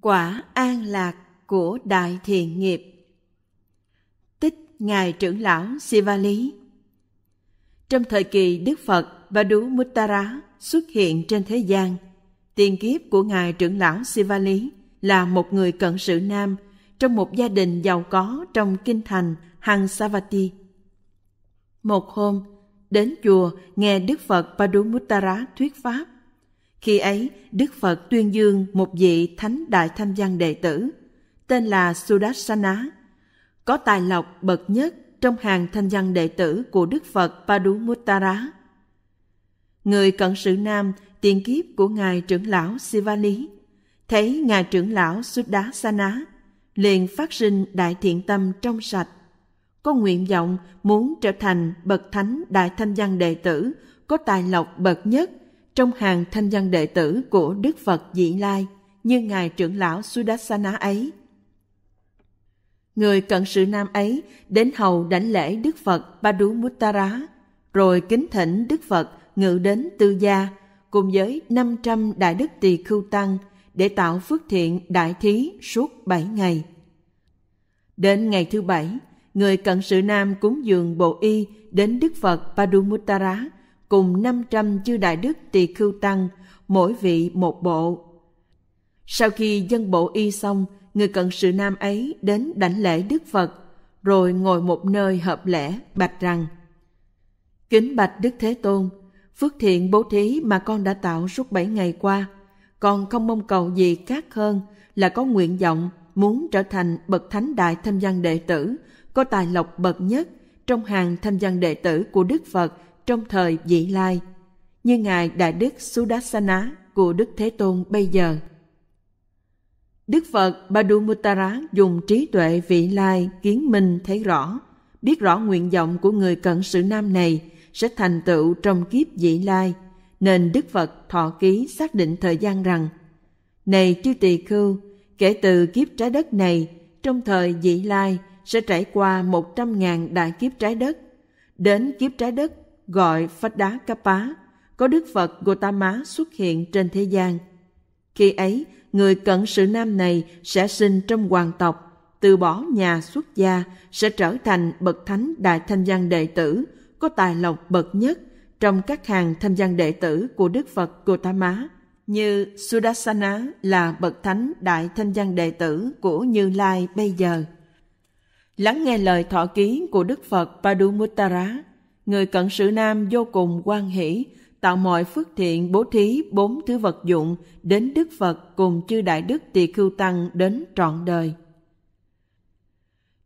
quả an lạc của đại thiện nghiệp tích ngài trưởng lão Sivali trong thời kỳ Đức Phật Badu Muttara xuất hiện trên thế gian tiền kiếp của ngài trưởng lão Sivali là một người cận sự nam trong một gia đình giàu có trong kinh thành Hằng Savati. một hôm đến chùa nghe Đức Phật Padumuttara thuyết pháp khi ấy, Đức Phật tuyên dương một vị thánh đại tham văn đệ tử, tên là Sudassana có tài lộc bậc nhất trong hàng thanh văn đệ tử của Đức Phật Padumuttara. Người cận sự nam tiền kiếp của Ngài trưởng lão Sivali, thấy Ngài trưởng lão Sudassana liền phát sinh đại thiện tâm trong sạch, có nguyện vọng muốn trở thành bậc thánh đại thanh văn đệ tử có tài lộc bậc nhất trong hàng thanh văn đệ tử của Đức Phật Dị Lai như Ngài trưởng lão Sudassana ấy. Người cận sự nam ấy đến hầu đảnh lễ Đức Phật Padumuttara rồi kính thỉnh Đức Phật ngự đến Tư Gia cùng với 500 đại đức tỳ khưu tăng để tạo phước thiện đại thí suốt 7 ngày. Đến ngày thứ bảy, người cận sự nam cúng dường bộ y đến Đức Phật Padumuttara cùng 500 chư đại đức tỳ khưu tăng, mỗi vị một bộ. Sau khi dân bộ y xong, người cận sự nam ấy đến đảnh lễ Đức Phật, rồi ngồi một nơi hợp lễ bạch rằng Kính bạch Đức Thế Tôn, phước thiện bố thí mà con đã tạo suốt bảy ngày qua, con không mong cầu gì khác hơn là có nguyện vọng muốn trở thành bậc thánh đại thanh văn đệ tử, có tài lộc bậc nhất trong hàng thanh văn đệ tử của Đức Phật trong thời vị lai như ngài đại đức Sudassana của Đức Thế Tôn bây giờ. Đức Phật Badumuttara dùng trí tuệ vị lai kiến minh thấy rõ, biết rõ nguyện vọng của người cận sự nam này sẽ thành tựu trong kiếp vị lai, nên Đức Phật thọ ký xác định thời gian rằng Này chư tỳ khưu, kể từ kiếp trái đất này, trong thời vị lai sẽ trải qua một trăm ngàn đại kiếp trái đất. Đến kiếp trái đất gọi phật Đá Kappa, có Đức Phật Gotama xuất hiện trên thế gian. Khi ấy, người cận sự nam này sẽ sinh trong hoàng tộc, từ bỏ nhà xuất gia sẽ trở thành bậc thánh đại thanh văn đệ tử, có tài lộc bậc nhất trong các hàng thanh văn đệ tử của Đức Phật Gotama như Sudassana là bậc thánh đại thanh văn đệ tử của Như Lai bây giờ. Lắng nghe lời thọ ký của Đức Phật Padumuttara, người cận sự nam vô cùng quan hỷ, tạo mọi phước thiện bố thí bốn thứ vật dụng đến Đức Phật cùng chư Đại Đức Tỳ Khưu Tăng đến trọn đời.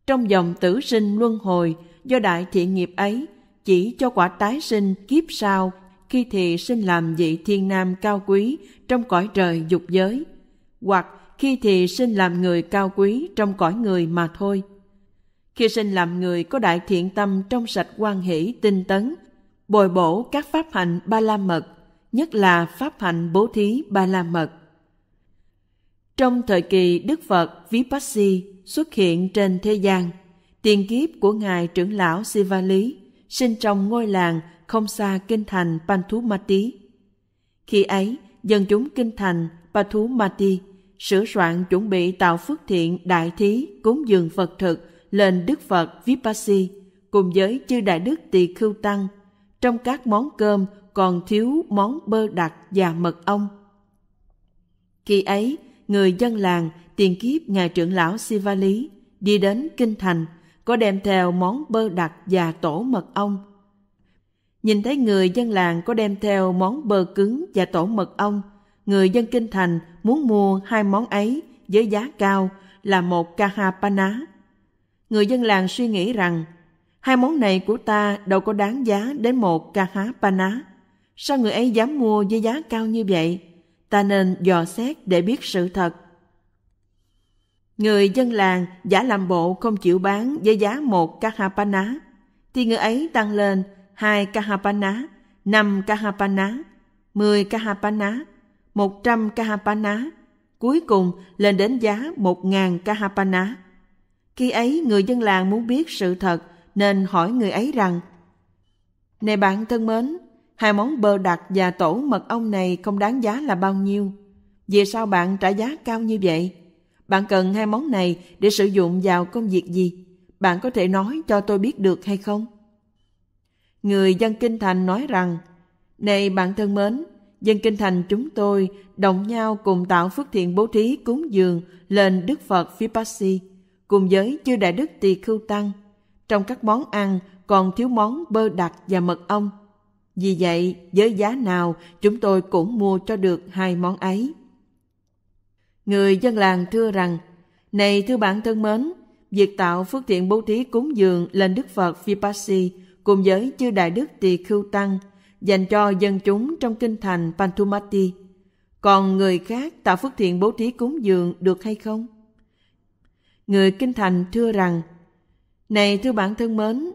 Trong dòng tử sinh luân hồi, do đại thiện nghiệp ấy, chỉ cho quả tái sinh kiếp sau khi thì sinh làm vị thiên nam cao quý trong cõi trời dục giới, hoặc khi thì sinh làm người cao quý trong cõi người mà thôi khi sinh làm người có đại thiện tâm trong sạch quan hỷ tinh tấn, bồi bổ các pháp hạnh ba la mật, nhất là pháp hạnh bố thí ba la mật. Trong thời kỳ Đức Phật Vipassi xuất hiện trên thế gian, tiền kiếp của Ngài trưởng lão Siva Lý sinh trong ngôi làng không xa kinh thành Panthumati. Khi ấy, dân chúng kinh thành Panthumati sửa soạn chuẩn bị tạo phước thiện đại thí cúng dường Phật thực lên Đức Phật Vipassi cùng với chư Đại Đức Tỳ Khưu Tăng. Trong các món cơm còn thiếu món bơ đặc và mật ong. Khi ấy, người dân làng tiền kiếp Ngài trưởng lão Siva Lý đi đến Kinh Thành có đem theo món bơ đặc và tổ mật ong. Nhìn thấy người dân làng có đem theo món bơ cứng và tổ mật ong, người dân Kinh Thành muốn mua hai món ấy với giá cao là một kahapana. paná người dân làng suy nghĩ rằng hai món này của ta đâu có đáng giá đến một ca há pa ná. Sao người ấy dám mua với giá cao như vậy? Ta nên dò xét để biết sự thật. Người dân làng giả làm bộ không chịu bán với giá một ca há pa ná, thì người ấy tăng lên hai ca há pa ná, năm ca há pa ná, mười ca há pa ná, một trăm ca há pa ná, cuối cùng lên đến giá một ngàn ca há pa ná. Khi ấy người dân làng muốn biết sự thật nên hỏi người ấy rằng Này bạn thân mến, hai món bơ đặc và tổ mật ong này không đáng giá là bao nhiêu. Vì sao bạn trả giá cao như vậy? Bạn cần hai món này để sử dụng vào công việc gì? Bạn có thể nói cho tôi biết được hay không? Người dân Kinh Thành nói rằng Này bạn thân mến, dân Kinh Thành chúng tôi đồng nhau cùng tạo phước thiện bố thí cúng dường lên Đức Phật Vipassi cùng với chư đại đức tỳ khưu tăng. Trong các món ăn còn thiếu món bơ đặc và mật ong. Vì vậy, với giá nào chúng tôi cũng mua cho được hai món ấy. Người dân làng thưa rằng, Này thưa bạn thân mến, việc tạo phước thiện bố thí cúng dường lên Đức Phật Vipassi cùng với chư Đại Đức Tỳ Khưu Tăng dành cho dân chúng trong kinh thành Panthumati. Còn người khác tạo phước thiện bố thí cúng dường được hay không? người Kinh Thành thưa rằng Này thưa bản thân mến,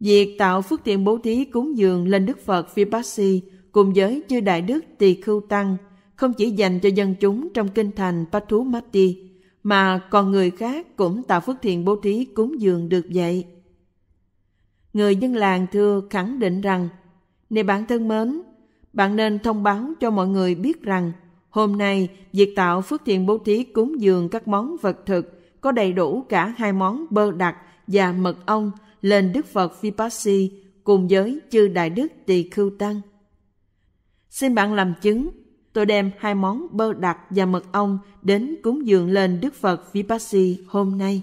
việc tạo phước tiền bố thí cúng dường lên Đức Phật Vipassi cùng với chư Đại Đức Tỳ Khưu Tăng không chỉ dành cho dân chúng trong Kinh Thành Pathú Matti mà còn người khác cũng tạo phước thiện bố thí cúng dường được vậy. Người dân làng thưa khẳng định rằng Này bạn thân mến, bạn nên thông báo cho mọi người biết rằng hôm nay việc tạo phước thiện bố thí cúng dường các món vật thực có đầy đủ cả hai món bơ đặc và mật ong lên Đức Phật Vipassi cùng với chư Đại Đức Tỳ Khưu Tăng. Xin bạn làm chứng, tôi đem hai món bơ đặc và mật ong đến cúng dường lên Đức Phật Vipassi hôm nay.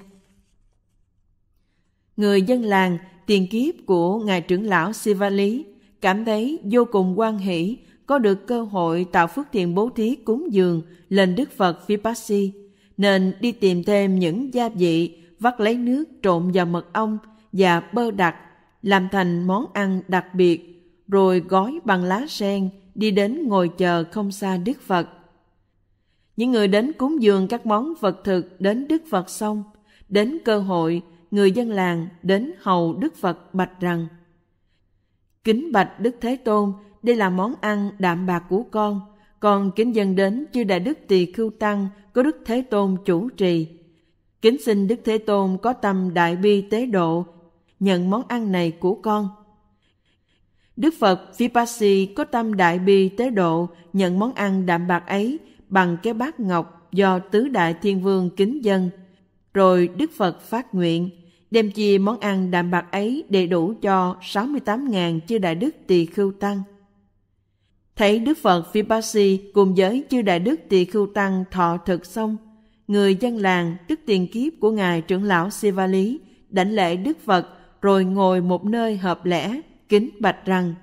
Người dân làng tiền kiếp của Ngài trưởng lão Sivali cảm thấy vô cùng quan hỷ có được cơ hội tạo phước thiện bố thí cúng dường lên Đức Phật Vipassi nên đi tìm thêm những gia vị vắt lấy nước trộn vào mật ong và bơ đặc làm thành món ăn đặc biệt rồi gói bằng lá sen đi đến ngồi chờ không xa Đức Phật. Những người đến cúng dường các món vật thực đến Đức Phật xong, đến cơ hội người dân làng đến hầu Đức Phật bạch rằng Kính bạch Đức Thế Tôn, đây là món ăn đạm bạc của con, con kính dân đến chư Đại Đức Tỳ Khưu Tăng có Đức Thế Tôn chủ trì. Kính xin Đức Thế Tôn có tâm đại bi tế độ, nhận món ăn này của con. Đức Phật Vipassi có tâm đại bi tế độ, nhận món ăn đạm bạc ấy bằng cái bát ngọc do tứ đại thiên vương kính dân. Rồi Đức Phật phát nguyện, đem chia món ăn đạm bạc ấy đầy đủ cho 68.000 chư đại đức tỳ khưu tăng. Thấy Đức Phật Vipassi cùng với chư Đại Đức Tỳ Khưu Tăng thọ thực xong, người dân làng tức tiền kiếp của Ngài trưởng lão Siva Lý đảnh lễ Đức Phật rồi ngồi một nơi hợp lẽ, kính bạch rằng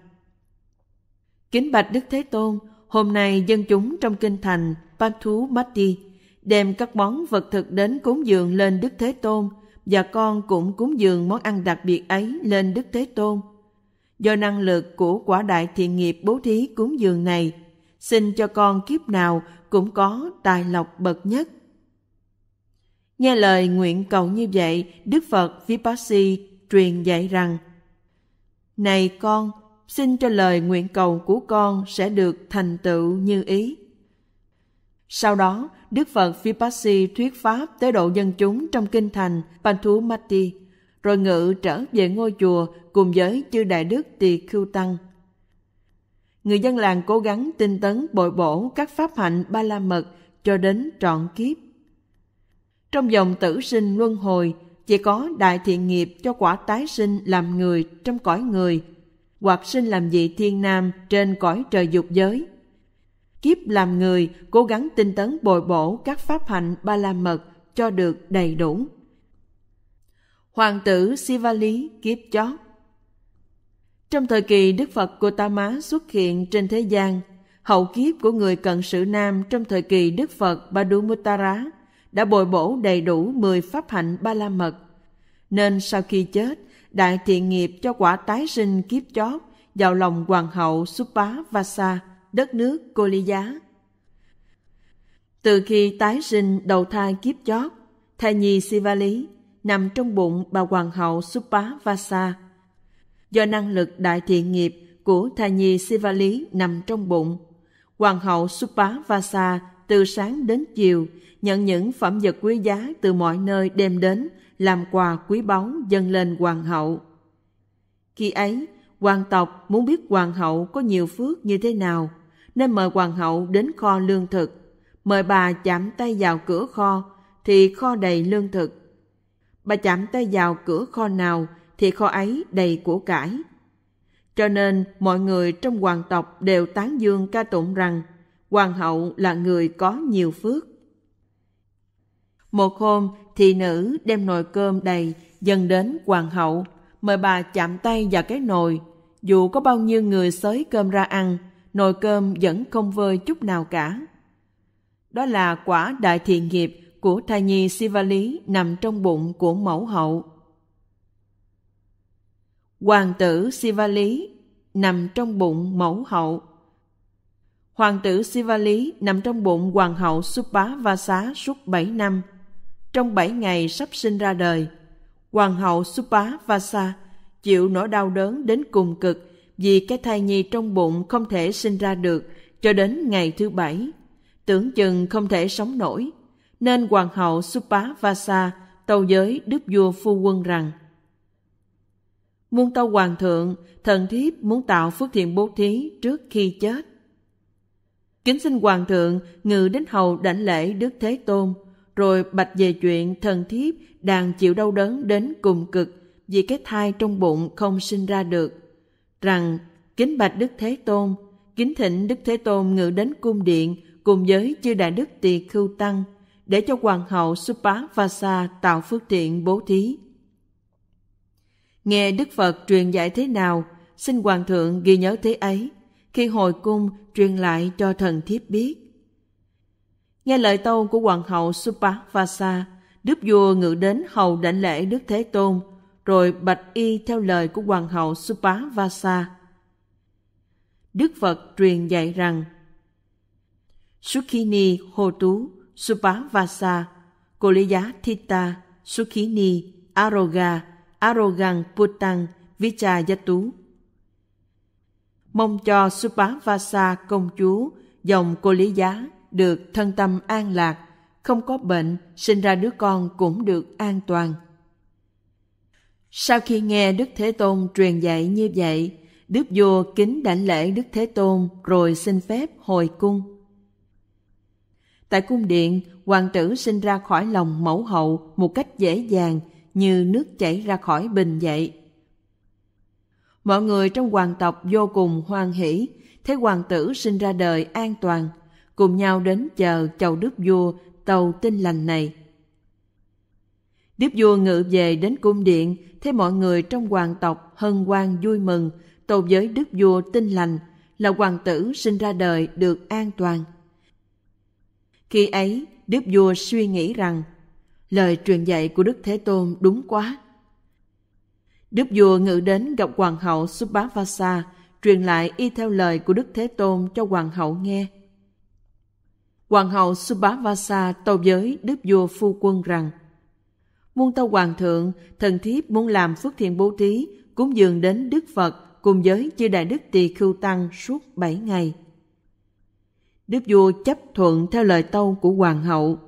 Kính bạch Đức Thế Tôn, hôm nay dân chúng trong kinh thành Panthu Matti đem các món vật thực đến cúng dường lên Đức Thế Tôn và con cũng cúng dường món ăn đặc biệt ấy lên Đức Thế Tôn do năng lực của quả đại thiện nghiệp bố thí cúng dường này, xin cho con kiếp nào cũng có tài lộc bậc nhất. Nghe lời nguyện cầu như vậy, Đức Phật Vipassi truyền dạy rằng Này con, xin cho lời nguyện cầu của con sẽ được thành tựu như ý. Sau đó, Đức Phật Vipassi thuyết pháp tới độ dân chúng trong kinh thành Panthumati rồi ngự trở về ngôi chùa cùng với chư đại đức tỳ khưu tăng. Người dân làng cố gắng tinh tấn bồi bổ các pháp hạnh ba la mật cho đến trọn kiếp. Trong dòng tử sinh luân hồi, chỉ có đại thiện nghiệp cho quả tái sinh làm người trong cõi người, hoặc sinh làm vị thiên nam trên cõi trời dục giới. Kiếp làm người, cố gắng tinh tấn bồi bổ các pháp hạnh ba la mật cho được đầy đủ hoàng tử Sivali kiếp chót. Trong thời kỳ Đức Phật Gautama xuất hiện trên thế gian, hậu kiếp của người cận sự nam trong thời kỳ Đức Phật Badumuttara đã bồi bổ đầy đủ 10 pháp hạnh ba la mật. Nên sau khi chết, đại thiện nghiệp cho quả tái sinh kiếp chót vào lòng hoàng hậu Supa Vasa, đất nước Koliya. Từ khi tái sinh đầu thai kiếp chót, thai nhi Sivali nằm trong bụng bà hoàng hậu Supa Vasa. Do năng lực đại thiện nghiệp của thai nhi Sivali nằm trong bụng, hoàng hậu Supa Vasa từ sáng đến chiều nhận những phẩm vật quý giá từ mọi nơi đem đến làm quà quý báu dâng lên hoàng hậu. Khi ấy, hoàng tộc muốn biết hoàng hậu có nhiều phước như thế nào, nên mời hoàng hậu đến kho lương thực. Mời bà chạm tay vào cửa kho, thì kho đầy lương thực bà chạm tay vào cửa kho nào thì kho ấy đầy của cải. Cho nên mọi người trong hoàng tộc đều tán dương ca tụng rằng hoàng hậu là người có nhiều phước. Một hôm, thị nữ đem nồi cơm đầy dâng đến hoàng hậu, mời bà chạm tay vào cái nồi. Dù có bao nhiêu người xới cơm ra ăn, nồi cơm vẫn không vơi chút nào cả. Đó là quả đại thiện nghiệp của thai nhi Sivali nằm trong bụng của mẫu hậu. Hoàng tử Sivali nằm trong bụng mẫu hậu. Hoàng tử Sivali nằm trong bụng hoàng hậu Subha Vasa suốt 7 năm. Trong 7 ngày sắp sinh ra đời, hoàng hậu Subha Vasa chịu nỗi đau đớn đến cùng cực vì cái thai nhi trong bụng không thể sinh ra được cho đến ngày thứ bảy. Tưởng chừng không thể sống nổi, nên hoàng hậu Supa Supavasa tâu giới đức vua phu quân rằng Muôn tâu hoàng thượng, thần thiếp muốn tạo phước thiện bố thí trước khi chết. Kính xin hoàng thượng ngự đến hầu đảnh lễ Đức Thế Tôn, rồi bạch về chuyện thần thiếp đang chịu đau đớn đến cùng cực vì cái thai trong bụng không sinh ra được. Rằng, kính bạch Đức Thế Tôn, kính thỉnh Đức Thế Tôn ngự đến cung điện cùng với chư đại đức tỳ khưu tăng, để cho hoàng hậu Supavasa tạo phước tiện bố thí. Nghe Đức Phật truyền dạy thế nào, xin Hoàng thượng ghi nhớ thế ấy, khi hồi cung truyền lại cho thần thiếp biết. Nghe lời tâu của Hoàng hậu Supavasa, Đức vua ngự đến hầu đảnh lễ Đức Thế Tôn, rồi bạch y theo lời của Hoàng hậu Supavasa. Đức Phật truyền dạy rằng Sukhini Hô Tú Supavasa, Kolya Thita, Sukhini, Aroga, arogang Putang, Vichayatu. Mong cho Supavasa công chúa, dòng Kolya được thân tâm an lạc, không có bệnh, sinh ra đứa con cũng được an toàn. Sau khi nghe Đức Thế Tôn truyền dạy như vậy, Đức vua kính đảnh lễ Đức Thế Tôn rồi xin phép hồi cung. Tại cung điện, hoàng tử sinh ra khỏi lòng mẫu hậu một cách dễ dàng như nước chảy ra khỏi bình vậy. Mọi người trong hoàng tộc vô cùng hoan hỷ, thấy hoàng tử sinh ra đời an toàn, cùng nhau đến chờ chầu đức vua tàu tinh lành này. Đức vua ngự về đến cung điện, thấy mọi người trong hoàng tộc hân hoan vui mừng, tổ với đức vua tinh lành là hoàng tử sinh ra đời được an toàn. Khi ấy, Đức Vua suy nghĩ rằng lời truyền dạy của Đức Thế Tôn đúng quá. Đức Vua ngự đến gặp Hoàng hậu Subhavasa, truyền lại y theo lời của Đức Thế Tôn cho Hoàng hậu nghe. Hoàng hậu Subhavasa tâu với Đức Vua Phu Quân rằng Muôn tâu Hoàng thượng, thần thiếp muốn làm phước thiện bố thí, cúng dường đến Đức Phật cùng với chư Đại Đức Tỳ Khưu Tăng suốt bảy ngày đức vua chấp thuận theo lời tâu của hoàng hậu.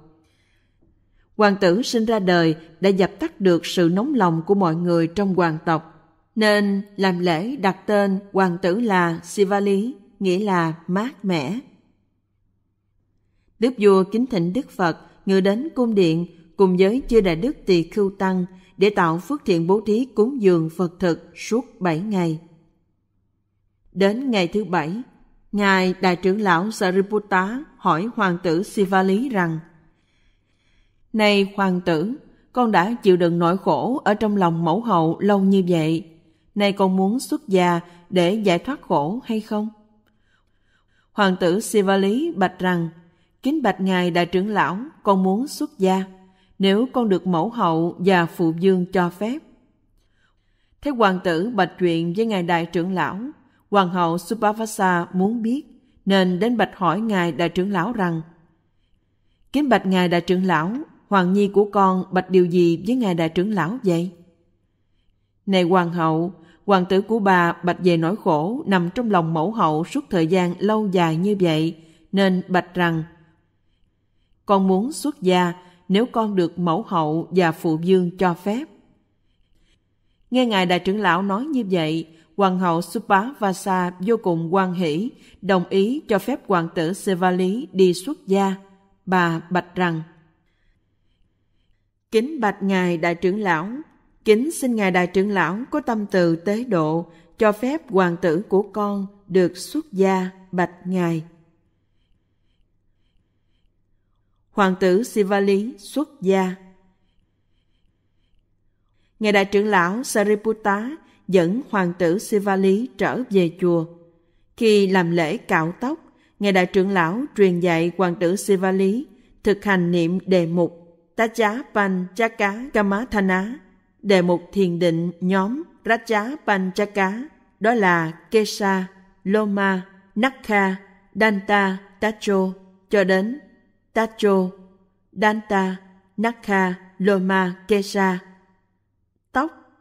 Hoàng tử sinh ra đời đã dập tắt được sự nóng lòng của mọi người trong hoàng tộc, nên làm lễ đặt tên hoàng tử là Sivali, nghĩa là mát mẻ. Đức vua kính thỉnh Đức Phật ngự đến cung điện cùng với chư đại đức tỳ khưu tăng để tạo phước thiện bố thí cúng dường Phật thực suốt bảy ngày. Đến ngày thứ bảy, Ngài Đại trưởng lão Sariputta hỏi hoàng tử Sivali rằng Này hoàng tử, con đã chịu đựng nỗi khổ ở trong lòng mẫu hậu lâu như vậy. Này con muốn xuất gia để giải thoát khổ hay không? Hoàng tử Sivali bạch rằng Kính bạch Ngài Đại trưởng lão, con muốn xuất gia nếu con được mẫu hậu và phụ dương cho phép. Thế hoàng tử bạch chuyện với Ngài Đại trưởng lão Hoàng hậu Subhavasa muốn biết nên đến bạch hỏi ngài đại trưởng lão rằng Kính bạch ngài đại trưởng lão, hoàng nhi của con bạch điều gì với ngài đại trưởng lão vậy? Này hoàng hậu, hoàng tử của bà bạch về nỗi khổ nằm trong lòng mẫu hậu suốt thời gian lâu dài như vậy, nên bạch rằng Con muốn xuất gia nếu con được mẫu hậu và phụ dương cho phép. Nghe ngài đại trưởng lão nói như vậy, hoàng hậu Supa Supavasa vô cùng quan hỷ, đồng ý cho phép hoàng tử Sevali đi xuất gia. Bà bạch rằng, Kính bạch Ngài Đại trưởng Lão, kính xin Ngài Đại trưởng Lão có tâm từ tế độ, cho phép hoàng tử của con được xuất gia bạch Ngài. Hoàng tử Sivali xuất gia Ngài Đại trưởng Lão Sariputta dẫn hoàng tử Sivali trở về chùa. Khi làm lễ cạo tóc, Ngài Đại trưởng Lão truyền dạy hoàng tử Sivali thực hành niệm đề mục Tacha Panchaka Kamathana, đề mục thiền định nhóm Raja Panchaka, đó là Kesa, Loma, Nakha, Danta, Tacho, cho đến Tacho, Danta, Nakha, Loma, Kesa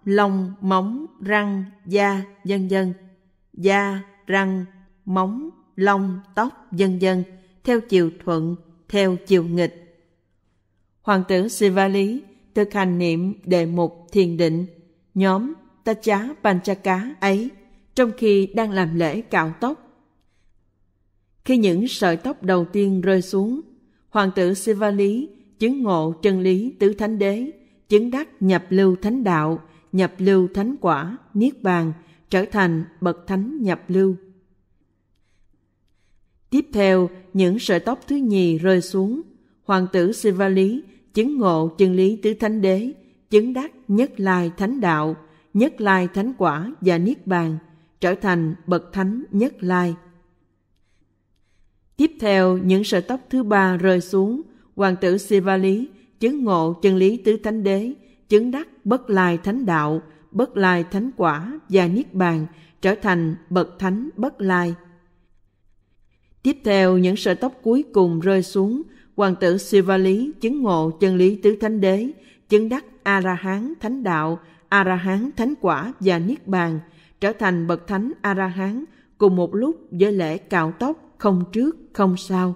lông, móng, răng, da, vân vân, da, răng, móng, lông, tóc, vân vân, theo chiều thuận, theo chiều nghịch. Hoàng tử Sivali thực hành niệm đề mục thiền định, nhóm ta chá Tacha cá ấy trong khi đang làm lễ cạo tóc. Khi những sợi tóc đầu tiên rơi xuống, hoàng tử Sivali chứng ngộ chân lý tứ thánh đế, chứng đắc nhập lưu thánh đạo nhập lưu thánh quả, niết bàn, trở thành bậc thánh nhập lưu. Tiếp theo, những sợi tóc thứ nhì rơi xuống. Hoàng tử siva lý chứng ngộ chân lý tứ thánh đế, chứng đắc nhất lai thánh đạo, nhất lai thánh quả và niết bàn, trở thành bậc thánh nhất lai. Tiếp theo, những sợi tóc thứ ba rơi xuống. Hoàng tử siva lý chứng ngộ chân lý tứ thánh đế, chứng đắc bất lai thánh đạo, bất lai thánh quả và niết bàn trở thành bậc thánh bất lai. Tiếp theo, những sợi tóc cuối cùng rơi xuống, hoàng tử lý chứng ngộ chân lý tứ thánh đế, chứng đắc a ra hán thánh đạo, a ra hán thánh quả và niết bàn, trở thành bậc thánh a ra hán cùng một lúc với lễ cạo tóc không trước không sau.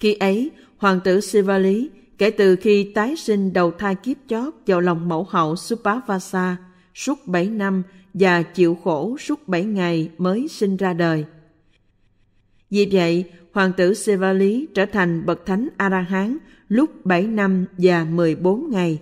Khi ấy, hoàng tử lý Kể từ khi tái sinh đầu thai kiếp chót vào lòng mẫu hậu Supavasa suốt 7 năm và chịu khổ suốt 7 ngày mới sinh ra đời. Vì vậy, hoàng tử Sivali trở thành bậc thánh A-la-hán lúc 7 năm và 14 ngày.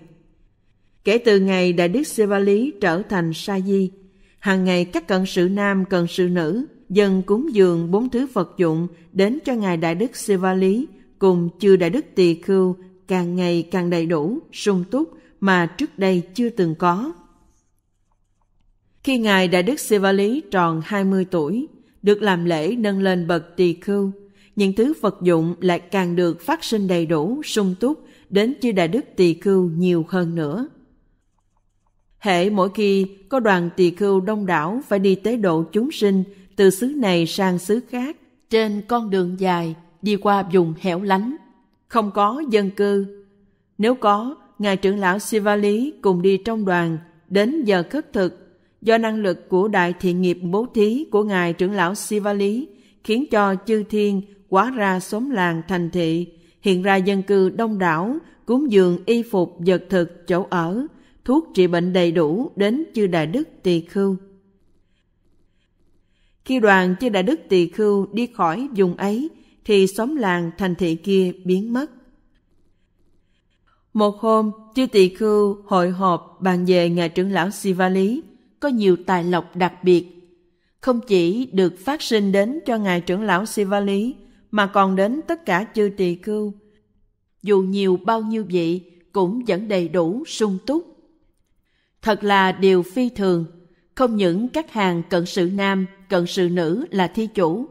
Kể từ ngày Đại Đức Sivali trở thành Sa Di, hàng ngày các cận sự nam cận sự nữ dần cúng dường bốn thứ Phật dụng đến cho Ngài Đại Đức Sivali cùng chư Đại Đức Tỳ Khưu càng ngày càng đầy đủ, sung túc mà trước đây chưa từng có. Khi Ngài Đại Đức Siva Lý tròn 20 tuổi, được làm lễ nâng lên bậc tỳ khưu, những thứ vật dụng lại càng được phát sinh đầy đủ, sung túc đến chư Đại Đức tỳ khưu nhiều hơn nữa. Hệ mỗi khi có đoàn tỳ khưu đông đảo phải đi tế độ chúng sinh từ xứ này sang xứ khác trên con đường dài đi qua vùng hẻo lánh không có dân cư. Nếu có, Ngài trưởng lão Sivali cùng đi trong đoàn, đến giờ khất thực, do năng lực của đại thiện nghiệp bố thí của Ngài trưởng lão Sivali khiến cho chư thiên quá ra xóm làng thành thị, hiện ra dân cư đông đảo, cúng dường y phục vật thực chỗ ở, thuốc trị bệnh đầy đủ đến chư đại đức tỳ khưu. Khi đoàn chư đại đức tỳ khưu đi khỏi vùng ấy, thì xóm làng thành thị kia biến mất. Một hôm, chư tỳ khưu hội họp bàn về ngài trưởng lão Siva Lý có nhiều tài lộc đặc biệt. Không chỉ được phát sinh đến cho ngài trưởng lão Siva Lý mà còn đến tất cả chư tỳ khưu. Dù nhiều bao nhiêu vị cũng vẫn đầy đủ sung túc. Thật là điều phi thường, không những các hàng cận sự nam, cận sự nữ là thi chủ,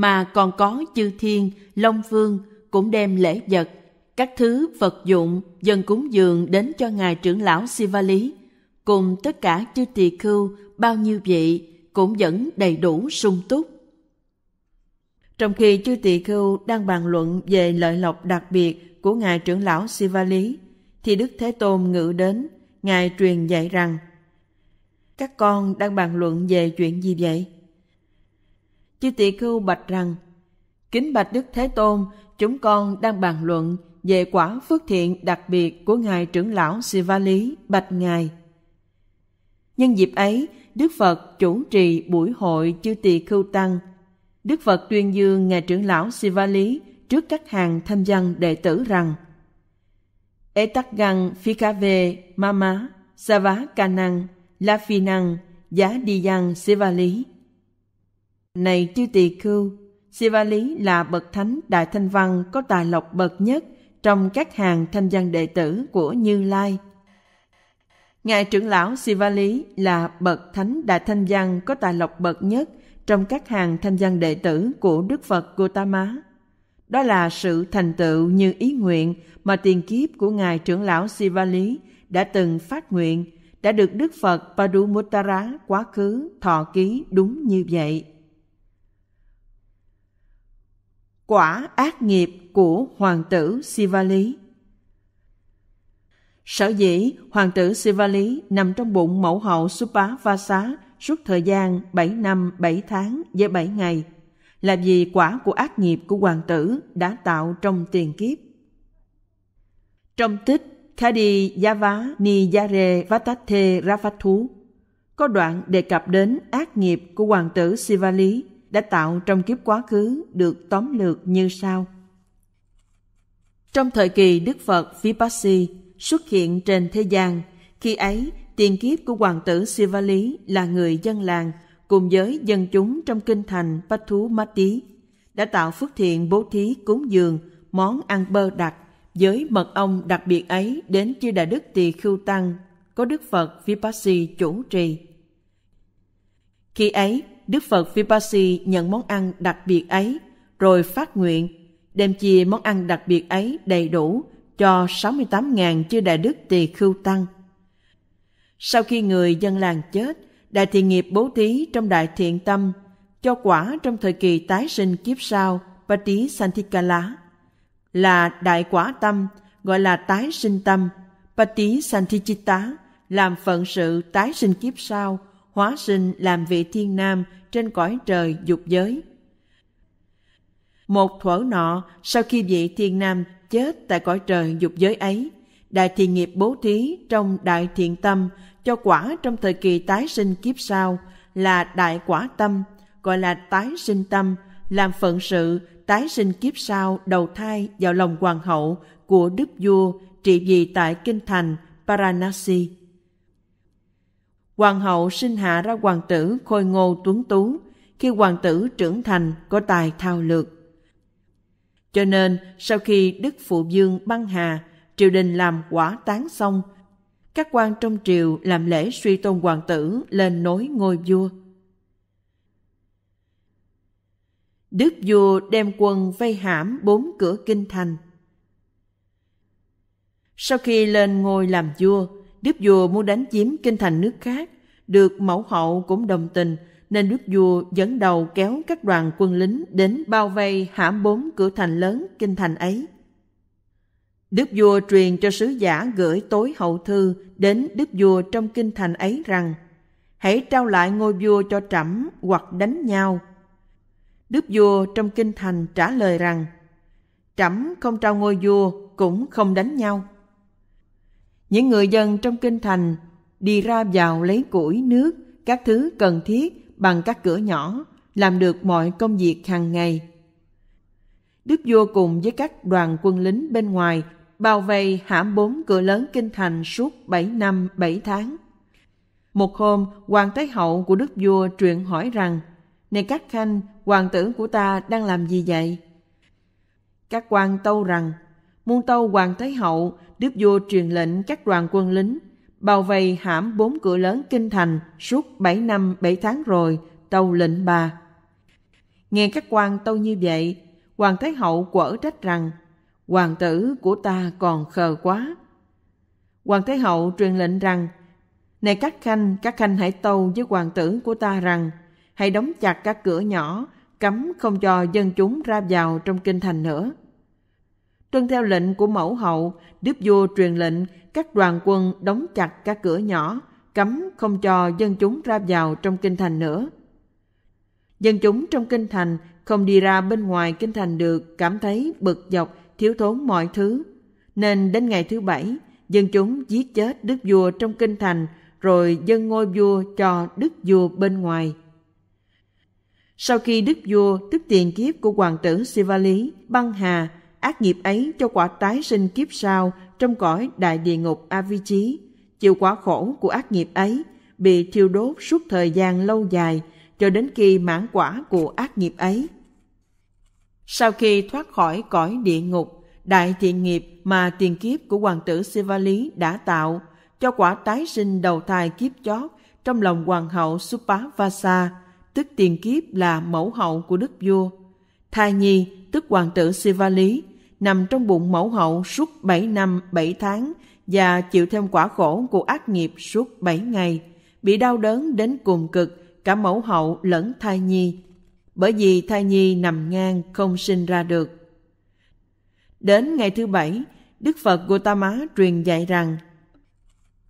mà còn có chư thiên, long vương cũng đem lễ vật, các thứ vật dụng dần cúng dường đến cho ngài trưởng lão Siva lý, cùng tất cả chư tỳ khưu bao nhiêu vị cũng vẫn đầy đủ sung túc. Trong khi chư tỳ khưu đang bàn luận về lợi lộc đặc biệt của ngài trưởng lão Siva lý, thì Đức Thế Tôn ngự đến, ngài truyền dạy rằng: Các con đang bàn luận về chuyện gì vậy? Chư tỳ khưu bạch rằng, Kính bạch Đức Thế Tôn, chúng con đang bàn luận về quả phước thiện đặc biệt của Ngài trưởng lão Siva Lý Bạch Ngài. Nhân dịp ấy, Đức Phật chủ trì buổi hội chư tỳ khưu tăng. Đức Phật tuyên dương Ngài trưởng lão Siva Lý trước các hàng thanh văn đệ tử rằng Ê tắc găng phi ca về ma má sa vá ca năng la phi năng giá đi giang siva lý này chư tỳ khưu, Siva Lý là bậc thánh đại thanh văn có tài lộc bậc nhất trong các hàng thanh văn đệ tử của Như Lai. Ngài trưởng lão Siva Lý là bậc thánh đại thanh văn có tài lộc bậc nhất trong các hàng thanh văn đệ tử của Đức Phật Gautama. Đó là sự thành tựu như ý nguyện mà tiền kiếp của Ngài trưởng lão Siva Lý đã từng phát nguyện, đã được Đức Phật Padumuttara quá khứ thọ ký đúng như vậy. quả ác nghiệp của hoàng tử Sivali. Sở dĩ hoàng tử Sivali nằm trong bụng mẫu hậu Supavasa suốt thời gian 7 năm 7 tháng với 7 ngày là vì quả của ác nghiệp của hoàng tử đã tạo trong tiền kiếp. Trong tích Khadi Yavá Niyare Vatathe Rafathu có đoạn đề cập đến ác nghiệp của hoàng tử Sivali đã tạo trong kiếp quá khứ được tóm lược như sau. Trong thời kỳ Đức Phật Vipassi xuất hiện trên thế gian, khi ấy tiền kiếp của hoàng tử Sivali là người dân làng cùng với dân chúng trong kinh thành Pathú Mati đã tạo phước thiện bố thí cúng dường món ăn bơ đặc với mật ong đặc biệt ấy đến chư đại đức tỳ khưu tăng có đức Phật Vipassi chủ trì. Khi ấy, Đức Phật Vipassi nhận món ăn đặc biệt ấy, rồi phát nguyện đem chia món ăn đặc biệt ấy đầy đủ cho 68.000 chư đại đức tỳ khưu tăng. Sau khi người dân làng chết, đại thiện nghiệp bố thí trong đại thiện tâm, cho quả trong thời kỳ tái sinh kiếp sau Pati Santikala là đại quả tâm, gọi là tái sinh tâm, Pati Santichitta làm phận sự tái sinh kiếp sau, hóa sinh làm vị thiên nam trên cõi trời dục giới. Một thuở nọ, sau khi vị thiên nam chết tại cõi trời dục giới ấy, đại thiện nghiệp bố thí trong đại thiện tâm cho quả trong thời kỳ tái sinh kiếp sau là đại quả tâm, gọi là tái sinh tâm, làm phận sự tái sinh kiếp sau đầu thai vào lòng hoàng hậu của đức vua trị vì tại kinh thành Paranasi hoàng hậu sinh hạ ra hoàng tử khôi ngô tuấn tú, khi hoàng tử trưởng thành có tài thao lược. Cho nên, sau khi Đức Phụ Dương băng hà, triều đình làm quả tán xong, các quan trong triều làm lễ suy tôn hoàng tử lên nối ngôi vua. Đức vua đem quân vây hãm bốn cửa kinh thành. Sau khi lên ngôi làm vua, đức vua muốn đánh chiếm kinh thành nước khác, được mẫu hậu cũng đồng tình, nên đức vua dẫn đầu kéo các đoàn quân lính đến bao vây hãm bốn cửa thành lớn kinh thành ấy. Đức vua truyền cho sứ giả gửi tối hậu thư đến đức vua trong kinh thành ấy rằng hãy trao lại ngôi vua cho trẫm hoặc đánh nhau. Đức vua trong kinh thành trả lời rằng trẫm không trao ngôi vua cũng không đánh nhau những người dân trong kinh thành đi ra vào lấy củi, nước, các thứ cần thiết bằng các cửa nhỏ, làm được mọi công việc hàng ngày. Đức vua cùng với các đoàn quân lính bên ngoài bao vây hãm bốn cửa lớn kinh thành suốt bảy năm bảy tháng. Một hôm, hoàng thái hậu của đức vua truyền hỏi rằng, Này các khanh, hoàng tử của ta đang làm gì vậy? Các quan tâu rằng, muôn tâu hoàng thái hậu Đức vua truyền lệnh các đoàn quân lính bao vây hãm bốn cửa lớn kinh thành suốt 7 năm 7 tháng rồi, tâu lệnh bà. Nghe các quan tâu như vậy, Hoàng Thái Hậu quở trách rằng Hoàng tử của ta còn khờ quá. Hoàng Thái Hậu truyền lệnh rằng Này các khanh, các khanh hãy tâu với hoàng tử của ta rằng hãy đóng chặt các cửa nhỏ, cấm không cho dân chúng ra vào trong kinh thành nữa. Tuân theo lệnh của mẫu hậu, đức vua truyền lệnh các đoàn quân đóng chặt các cửa nhỏ, cấm không cho dân chúng ra vào trong kinh thành nữa. Dân chúng trong kinh thành không đi ra bên ngoài kinh thành được cảm thấy bực dọc, thiếu thốn mọi thứ. Nên đến ngày thứ bảy, dân chúng giết chết đức vua trong kinh thành rồi dân ngôi vua cho đức vua bên ngoài. Sau khi đức vua tức tiền kiếp của hoàng tử siva lý băng hà ác nghiệp ấy cho quả tái sinh kiếp sau trong cõi đại địa ngục a chịu quả khổ của ác nghiệp ấy bị thiêu đốt suốt thời gian lâu dài cho đến khi mãn quả của ác nghiệp ấy sau khi thoát khỏi cõi địa ngục đại thiện nghiệp mà tiền kiếp của hoàng tử Sivali đã tạo cho quả tái sinh đầu thai kiếp chót trong lòng hoàng hậu Supavasa, tức tiền kiếp là mẫu hậu của đức vua. Thai nhi, tức hoàng tử Sivali, nằm trong bụng mẫu hậu suốt 7 năm 7 tháng và chịu thêm quả khổ của ác nghiệp suốt 7 ngày, bị đau đớn đến cùng cực cả mẫu hậu lẫn thai nhi, bởi vì thai nhi nằm ngang không sinh ra được. Đến ngày thứ bảy, Đức Phật Gautama truyền dạy rằng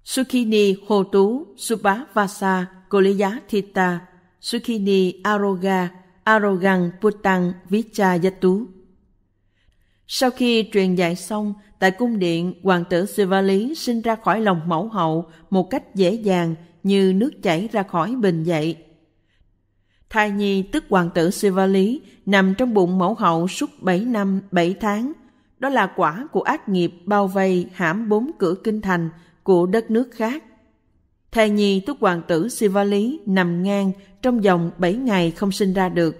Sukhini Hồ Tú Subha Vasa Koliya Thita Sukhini Aroga Arogang Putang Vichayatu sau khi truyền dạy xong, tại cung điện, hoàng tử Sivali sinh ra khỏi lòng mẫu hậu một cách dễ dàng như nước chảy ra khỏi bình dậy. Thai nhi tức hoàng tử Sivali nằm trong bụng mẫu hậu suốt 7 năm 7 tháng. Đó là quả của ác nghiệp bao vây hãm bốn cửa kinh thành của đất nước khác. Thai nhi tức hoàng tử Sivali nằm ngang trong vòng 7 ngày không sinh ra được.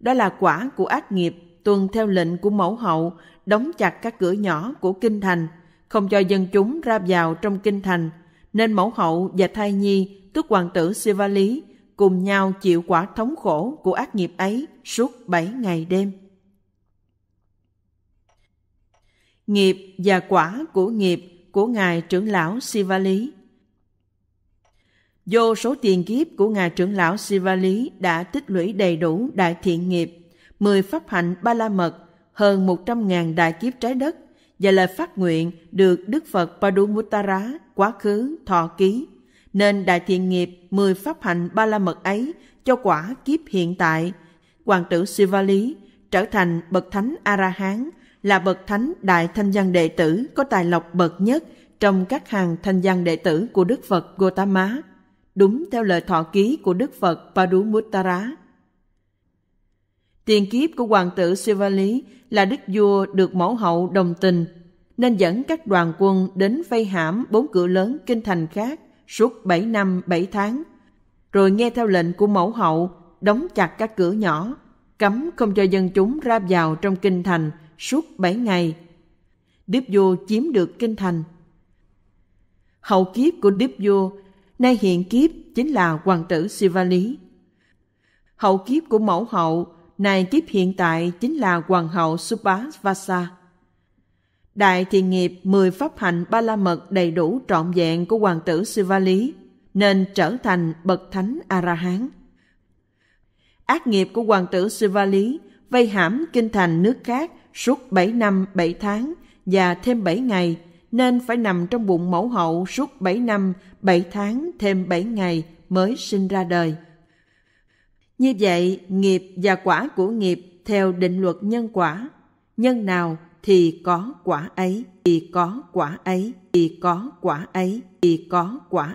Đó là quả của ác nghiệp tuân theo lệnh của mẫu hậu đóng chặt các cửa nhỏ của kinh thành, không cho dân chúng ra vào trong kinh thành, nên mẫu hậu và thai nhi, tước hoàng tử Sivali cùng nhau chịu quả thống khổ của ác nghiệp ấy suốt bảy ngày đêm. Nghiệp và quả của nghiệp của Ngài trưởng lão Sivali Vô số tiền kiếp của Ngài trưởng lão Sivali đã tích lũy đầy đủ đại thiện nghiệp, mười pháp hạnh ba la mật, hơn 100.000 đại kiếp trái đất và lời phát nguyện được Đức Phật Padumuttara quá khứ thọ ký, nên đại thiện nghiệp 10 pháp hạnh ba la mật ấy cho quả kiếp hiện tại. Hoàng tử Sivali trở thành bậc thánh A-la-hán là bậc thánh đại thanh văn đệ tử có tài lộc bậc nhất trong các hàng thanh văn đệ tử của Đức Phật Gotama, đúng theo lời thọ ký của Đức Phật Padumuttara. Tiền kiếp của hoàng tử Sivali là đức vua được mẫu hậu đồng tình, nên dẫn các đoàn quân đến vây hãm bốn cửa lớn kinh thành khác suốt 7 năm 7 tháng, rồi nghe theo lệnh của mẫu hậu đóng chặt các cửa nhỏ, cấm không cho dân chúng ra vào trong kinh thành suốt 7 ngày. đức vua chiếm được kinh thành. Hậu kiếp của đức vua, nay hiện kiếp chính là hoàng tử Sivali. Hậu kiếp của mẫu hậu nay kiếp hiện tại chính là Hoàng hậu Subhavasa. Đại thiện nghiệp 10 pháp hạnh ba la mật đầy đủ trọn vẹn của hoàng tử Sivali nên trở thành bậc thánh A-la-hán. Ác nghiệp của hoàng tử Sivali vây hãm kinh thành nước khác suốt 7 năm 7 tháng và thêm 7 ngày nên phải nằm trong bụng mẫu hậu suốt 7 năm 7 tháng thêm 7 ngày mới sinh ra đời. Như vậy, nghiệp và quả của nghiệp theo định luật nhân quả. Nhân nào thì có quả ấy, thì có quả ấy, thì có quả ấy, thì có quả ấy.